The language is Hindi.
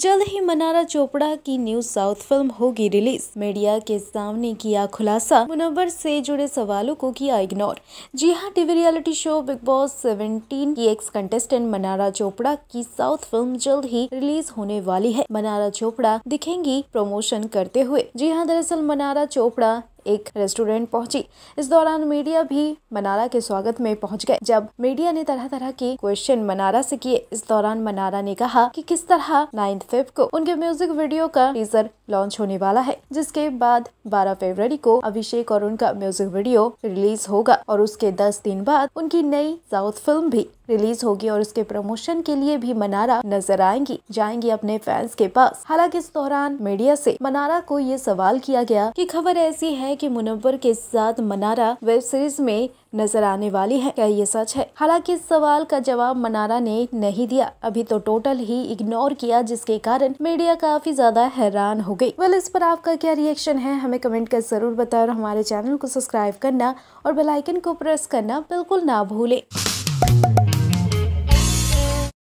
जल्द ही मनारा चोपड़ा की न्यू साउथ फिल्म होगी रिलीज मीडिया के सामने किया खुलासा मुनवर से जुड़े सवालों को किया इग्नोर जी हाँ TV reality show Bigg Boss 17 की एक्स कंटेस्टेंट मनारा चोपड़ा की साउथ फिल्म जल्द ही रिलीज होने वाली है मनारा चोपड़ा दिखेंगी प्रमोशन करते हुए जी हाँ दरअसल मनारा चोपड़ा एक रेस्टोरेंट पहुंची इस दौरान मीडिया भी मनारा के स्वागत में पहुंच गए जब मीडिया ने तरह तरह के क्वेश्चन मनारा से किए इस दौरान मनारा ने कहा कि किस तरह नाइन्थ फिफ्थ को उनके म्यूजिक वीडियो का टीजर लॉन्च होने वाला है जिसके बाद 12 फरवरी को अभिषेक और उनका म्यूजिक वीडियो रिलीज होगा और उसके दस दिन बाद उनकी नई साउथ फिल्म भी रिलीज होगी और उसके प्रमोशन के लिए भी मनारा नजर आएंगी जाएंगी अपने फैंस के पास हालांकि इस दौरान मीडिया से मनारा को ये सवाल किया गया कि खबर ऐसी है कि मुनव्वर के साथ मनारा वेब सीरीज में नजर आने वाली है क्या ये सच है हालांकि इस सवाल का जवाब मनारा ने नहीं दिया अभी तो टोटल ही इग्नोर किया जिसके कारण मीडिया काफी ज्यादा हैरान हो गई वेल इस पर आपका क्या रिएक्शन है हमें कमेंट कर जरूर बताए और हमारे चैनल को सब्सक्राइब करना और बेलाइकन को प्रेस करना बिल्कुल ना भूले